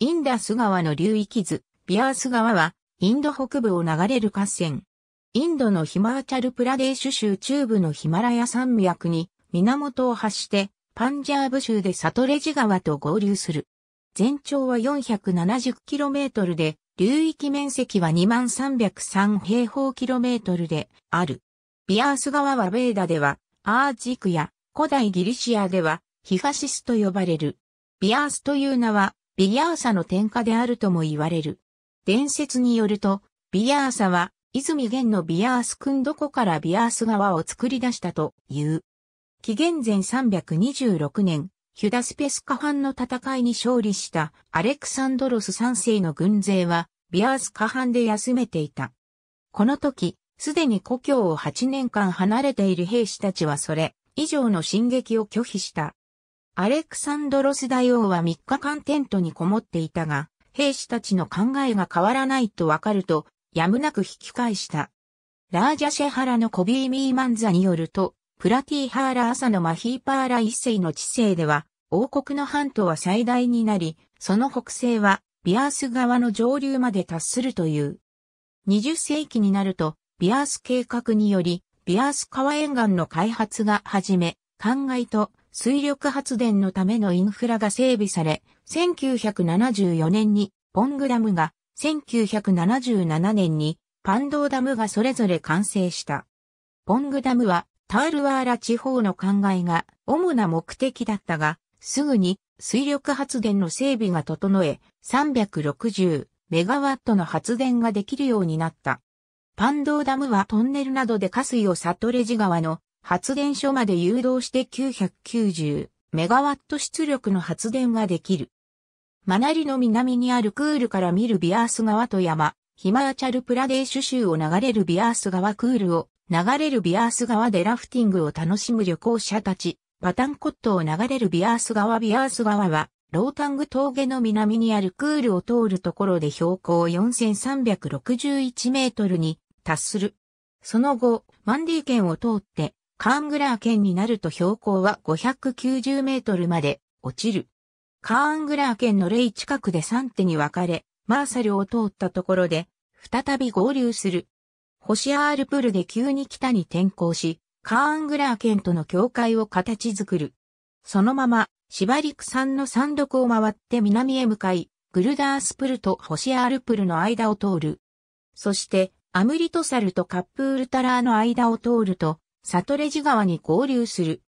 インダス川の流域図、ビアース川は、インド北部を流れる河川。インドのヒマーチャルプラデーシュ州中部のヒマラヤ山脈に源を発して、パンジャーブ州でサトレジ川と合流する。全長は 470km で、流域面積は2303平方キロメートルである。ビアース川はベーダでは、アージクや古代ギリシアでは、ヒファシスと呼ばれる。ビアースという名は、ビヤーサの天下であるとも言われる。伝説によると、ビヤーサは、泉源のビアース君どこからビアース川を作り出したという。紀元前326年、ヒュダスペスカ藩の戦いに勝利したアレクサンドロス3世の軍勢は、ビアースカ藩で休めていた。この時、すでに故郷を8年間離れている兵士たちはそれ以上の進撃を拒否した。アレクサンドロス大王は3日間テントにこもっていたが、兵士たちの考えが変わらないとわかると、やむなく引き返した。ラージャシェハラのコビーミーマンザによると、プラティーハーラ朝のマヒーパーラ一世の知性では、王国の半島は最大になり、その北西はビアース川の上流まで達するという。20世紀になると、ビアース計画により、ビアース川沿岸の開発が始め、灌漑と水力発電のためのインフラが整備され、1974年にポングダムが、1977年にパンドーダムがそれぞれ完成した。ポングダムはタールワーラ地方の灌漑が主な目的だったが、すぐに水力発電の整備が整え、360メガワットの発電ができるようになった。パンドーダムはトンネルなどで下水をサトレジ川の発電所まで誘導して990メガワット出力の発電ができる。マナリの南にあるクールから見るビアース川と山、ヒマーチャルプラデーシュ州を流れるビアース川クールを流れるビアース川でラフティングを楽しむ旅行者たち、パタンコットを流れるビアース川ビアース川は、ロータング峠の南にあるクールを通るところで標高4361メートルに達する。その後、マンディ県を通ってカーングラー県になると標高は590メートルまで落ちる。カーングラー県の例近くで3手に分かれ、マーサルを通ったところで、再び合流する。ホシアールプルで急に北に転向し、カーングラー県との境界を形作る。そのまま、シバリク山の山麓を回って南へ向かい、グルダースプルとホシアールプルの間を通る。そして、アムリトサルとカップウルタラーの間を通ると、サトレジ川に合流する。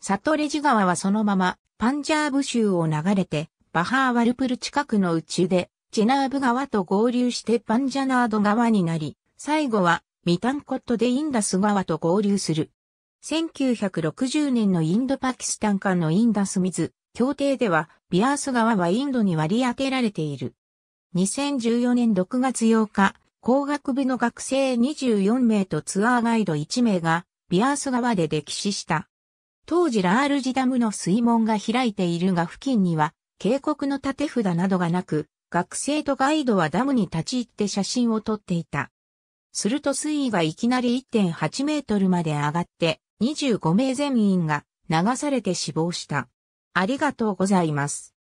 サトレジ川はそのままパンジャーブ州を流れてバハーワルプル近くの宇宙でチェナーブ川と合流してパンジャナード川になり、最後はミタンコットでインダス川と合流する。1960年のインドパキスタン間のインダス水協定ではビアース川はインドに割り当てられている。2014年6月8日、工学部の学生24名とツアーガイド1名がビアース川で溺死した。当時ラールジダムの水門が開いているが付近には警告の立て札などがなく、学生とガイドはダムに立ち入って写真を撮っていた。すると水位がいきなり1.8メートルまで上がって25名全員が流されて死亡した。ありがとうございます。